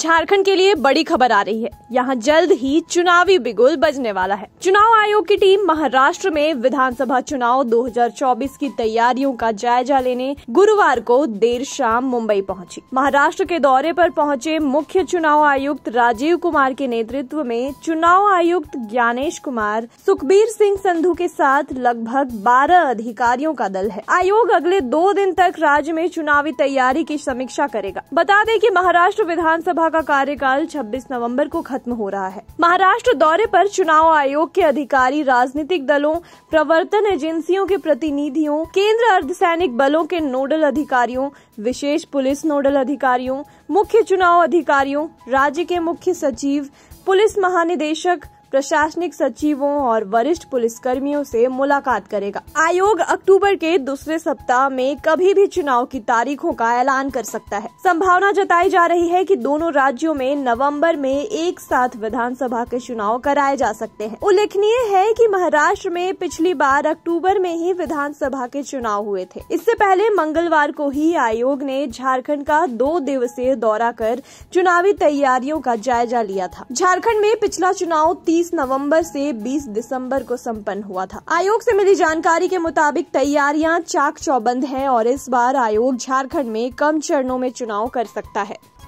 झारखंड के लिए बड़ी खबर आ रही है यहाँ जल्द ही चुनावी बिगुल बजने वाला है चुनाव आयोग की टीम महाराष्ट्र में विधानसभा चुनाव 2024 की तैयारियों का जायजा लेने गुरुवार को देर शाम मुंबई पहुंची। महाराष्ट्र के दौरे पर पहुंचे मुख्य चुनाव आयुक्त राजीव कुमार के नेतृत्व में चुनाव आयुक्त ज्ञानेश कुमार सुखबीर सिंह संधु के साथ लगभग बारह अधिकारियों का दल है आयोग अगले दो दिन तक राज्य में चुनावी तैयारी की समीक्षा करेगा बता दें की महाराष्ट्र विधानसभा लोकसभा का कार्यकाल 26 नवंबर को खत्म हो रहा है महाराष्ट्र दौरे पर चुनाव आयोग के अधिकारी राजनीतिक दलों प्रवर्तन एजेंसियों के प्रतिनिधियों केंद्र अर्धसैनिक बलों के नोडल अधिकारियों विशेष पुलिस नोडल अधिकारियों मुख्य चुनाव अधिकारियों राज्य के मुख्य सचिव पुलिस महानिदेशक प्रशासनिक सचिवों और वरिष्ठ पुलिसकर्मियों से मुलाकात करेगा आयोग अक्टूबर के दूसरे सप्ताह में कभी भी चुनाव की तारीखों का ऐलान कर सकता है संभावना जताई जा रही है कि दोनों राज्यों में नवंबर में एक साथ विधानसभा के चुनाव कराए जा सकते हैं उल्लेखनीय है कि महाराष्ट्र में पिछली बार अक्टूबर में ही विधानसभा के चुनाव हुए थे इससे पहले मंगलवार को ही आयोग ने झारखंड का दो दिवसीय दौरा कर चुनावी तैयारियों का जायजा लिया था झारखंड में पिछला चुनाव 20 नवंबर से 20 दिसंबर को संपन्न हुआ था आयोग से मिली जानकारी के मुताबिक तैयारियां चाक चौबंद हैं और इस बार आयोग झारखंड में कम चरणों में चुनाव कर सकता है